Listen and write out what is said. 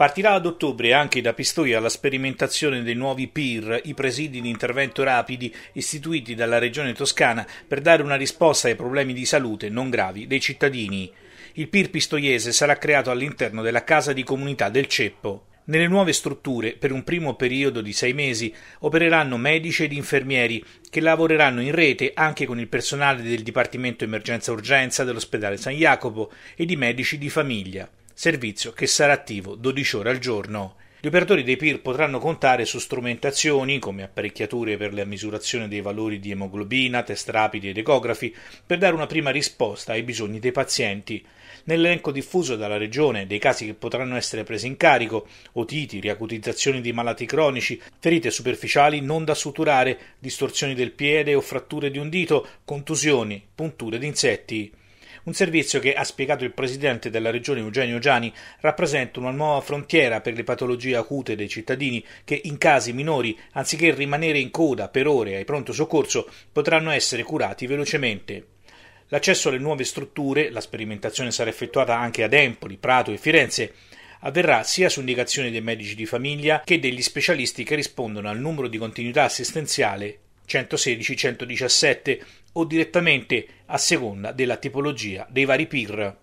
Partirà ad ottobre anche da Pistoia la sperimentazione dei nuovi PIR, i presidi di intervento rapidi istituiti dalla Regione Toscana per dare una risposta ai problemi di salute non gravi dei cittadini. Il PIR pistoiese sarà creato all'interno della Casa di Comunità del Ceppo. Nelle nuove strutture, per un primo periodo di sei mesi, opereranno medici ed infermieri che lavoreranno in rete anche con il personale del Dipartimento Emergenza Urgenza dell'ospedale San Jacopo e di medici di famiglia servizio che sarà attivo 12 ore al giorno. Gli operatori dei PIR potranno contare su strumentazioni come apparecchiature per la misurazione dei valori di emoglobina, test rapidi ed ecografi per dare una prima risposta ai bisogni dei pazienti. Nell'elenco diffuso dalla Regione dei casi che potranno essere presi in carico, otiti, riacutizzazioni di malati cronici, ferite superficiali non da suturare, distorsioni del piede o fratture di un dito, contusioni, punture di insetti un servizio che, ha spiegato il presidente della regione Eugenio Giani, rappresenta una nuova frontiera per le patologie acute dei cittadini che in casi minori, anziché rimanere in coda per ore ai pronto soccorso, potranno essere curati velocemente. L'accesso alle nuove strutture, la sperimentazione sarà effettuata anche ad Empoli, Prato e Firenze, avverrà sia su indicazione dei medici di famiglia che degli specialisti che rispondono al numero di continuità assistenziale 116, 117 o direttamente a seconda della tipologia dei vari PIR.